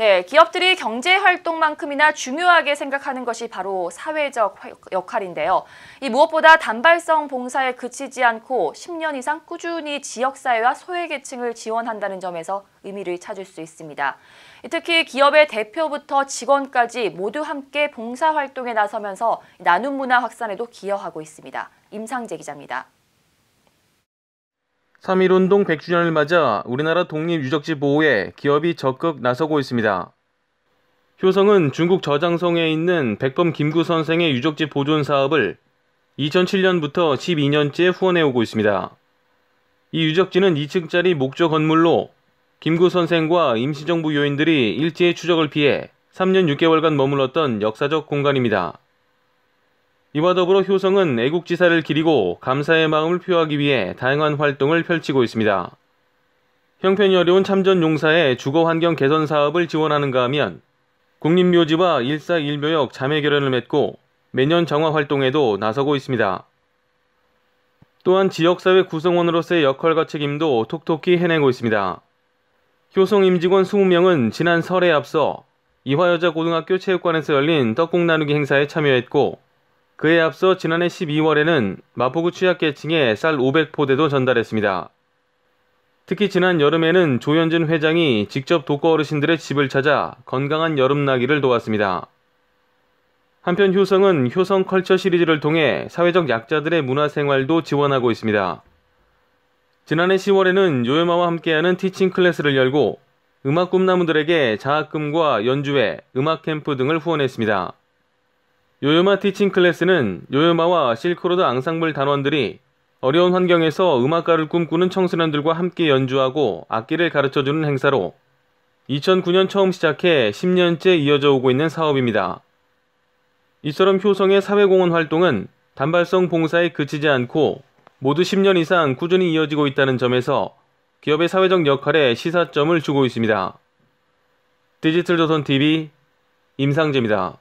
네, 기업들이 경제 활동만큼이나 중요하게 생각하는 것이 바로 사회적 역할인데요. 이 무엇보다 단발성 봉사에 그치지 않고 10년 이상 꾸준히 지역사회와 소외계층을 지원한다는 점에서 의미를 찾을 수 있습니다. 특히 기업의 대표부터 직원까지 모두 함께 봉사활동에 나서면서 나눔 문화 확산에도 기여하고 있습니다. 임상재 기자입니다. 3.1운동 100주년을 맞아 우리나라 독립유적지 보호에 기업이 적극 나서고 있습니다. 효성은 중국 저장성에 있는 백범 김구 선생의 유적지 보존 사업을 2007년부터 12년째 후원해오고 있습니다. 이 유적지는 2층짜리 목조 건물로 김구 선생과 임시정부 요인들이 일제의 추적을 피해 3년 6개월간 머물렀던 역사적 공간입니다. 이와 더불어 효성은 애국지사를 기리고 감사의 마음을 표하기 위해 다양한 활동을 펼치고 있습니다. 형편이 어려운 참전 용사의 주거 환경 개선 사업을 지원하는가 하면 국립묘지와 일사일묘역 자매결연을 맺고 매년 정화 활동에도 나서고 있습니다. 또한 지역사회 구성원으로서의 역할과 책임도 톡톡히 해내고 있습니다. 효성 임직원 20명은 지난 설에 앞서 이화여자 고등학교 체육관에서 열린 떡국 나누기 행사에 참여했고 그에 앞서 지난해 12월에는 마포구 취약계층에 쌀 500포대도 전달했습니다. 특히 지난 여름에는 조현진 회장이 직접 독거 어르신들의 집을 찾아 건강한 여름나기를 도왔습니다. 한편 효성은 효성 컬처 시리즈를 통해 사회적 약자들의 문화생활도 지원하고 있습니다. 지난해 10월에는 요요마와 함께하는 티칭 클래스를 열고 음악 꿈나무들에게 장학금과 연주회, 음악 캠프 등을 후원했습니다. 요요마 티칭 클래스는 요요마와 실크로드 앙상블 단원들이 어려운 환경에서 음악가를 꿈꾸는 청소년들과 함께 연주하고 악기를 가르쳐주는 행사로 2009년 처음 시작해 10년째 이어져 오고 있는 사업입니다. 이처럼 효성의 사회공헌 활동은 단발성 봉사에 그치지 않고 모두 10년 이상 꾸준히 이어지고 있다는 점에서 기업의 사회적 역할에 시사점을 주고 있습니다. 디지털 조선 TV 임상재입니다.